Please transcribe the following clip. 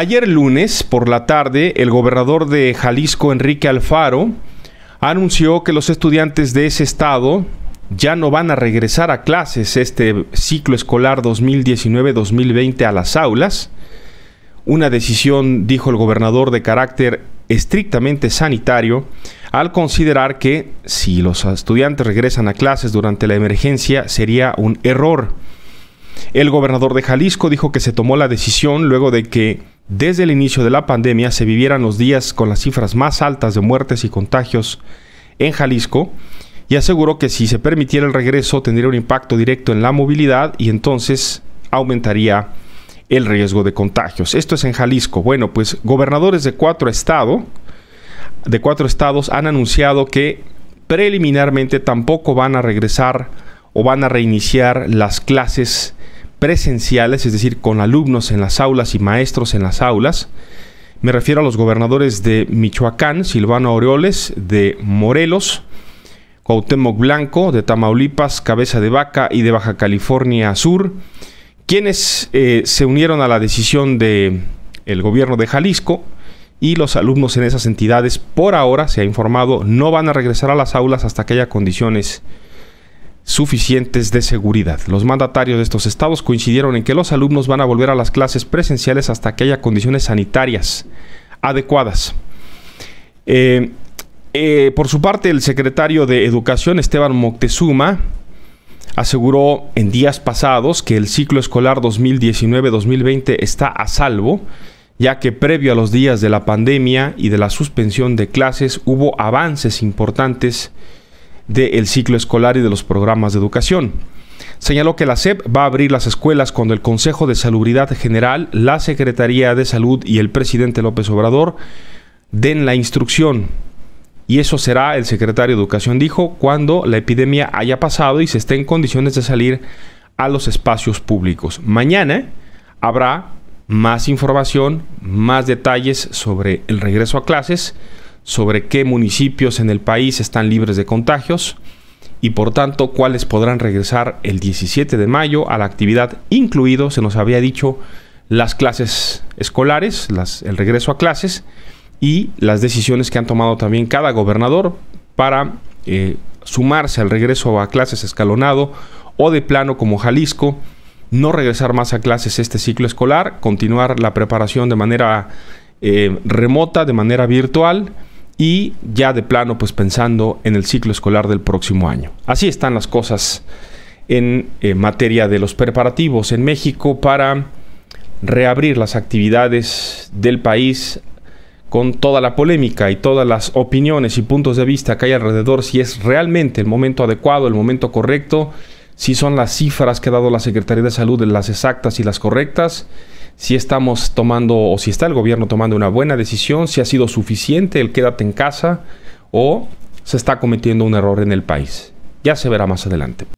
Ayer lunes, por la tarde, el gobernador de Jalisco, Enrique Alfaro, anunció que los estudiantes de ese estado ya no van a regresar a clases este ciclo escolar 2019-2020 a las aulas. Una decisión, dijo el gobernador, de carácter estrictamente sanitario, al considerar que si los estudiantes regresan a clases durante la emergencia sería un error. El gobernador de Jalisco dijo que se tomó la decisión luego de que desde el inicio de la pandemia se vivieran los días con las cifras más altas de muertes y contagios en Jalisco y aseguró que si se permitiera el regreso tendría un impacto directo en la movilidad y entonces aumentaría el riesgo de contagios. Esto es en Jalisco. Bueno, pues gobernadores de cuatro estados de cuatro estados han anunciado que preliminarmente tampoco van a regresar o van a reiniciar las clases presenciales, es decir, con alumnos en las aulas y maestros en las aulas. Me refiero a los gobernadores de Michoacán, Silvano Aureoles, de Morelos, Cuauhtémoc Blanco, de Tamaulipas, Cabeza de Vaca y de Baja California Sur, quienes eh, se unieron a la decisión del el gobierno de Jalisco y los alumnos en esas entidades por ahora, se ha informado, no van a regresar a las aulas hasta que haya condiciones suficientes de seguridad. Los mandatarios de estos estados coincidieron en que los alumnos van a volver a las clases presenciales hasta que haya condiciones sanitarias adecuadas. Eh, eh, por su parte, el secretario de Educación, Esteban Moctezuma, aseguró en días pasados que el ciclo escolar 2019-2020 está a salvo, ya que previo a los días de la pandemia y de la suspensión de clases hubo avances importantes del ciclo escolar y de los programas de educación. Señaló que la SEP va a abrir las escuelas cuando el Consejo de Salubridad General, la Secretaría de Salud y el presidente López Obrador den la instrucción. Y eso será, el secretario de Educación dijo, cuando la epidemia haya pasado y se esté en condiciones de salir a los espacios públicos. Mañana habrá más información, más detalles sobre el regreso a clases sobre qué municipios en el país están libres de contagios y por tanto cuáles podrán regresar el 17 de mayo a la actividad, incluido, se nos había dicho, las clases escolares, el regreso a clases y las decisiones que han tomado también cada gobernador para eh, sumarse al regreso a clases escalonado o de plano como Jalisco, no regresar más a clases este ciclo escolar, continuar la preparación de manera eh, remota, de manera virtual y ya de plano pues pensando en el ciclo escolar del próximo año. Así están las cosas en eh, materia de los preparativos en México para reabrir las actividades del país con toda la polémica y todas las opiniones y puntos de vista que hay alrededor, si es realmente el momento adecuado, el momento correcto, si son las cifras que ha dado la Secretaría de Salud las exactas y las correctas, si estamos tomando o si está el gobierno tomando una buena decisión, si ha sido suficiente el quédate en casa o se está cometiendo un error en el país. Ya se verá más adelante.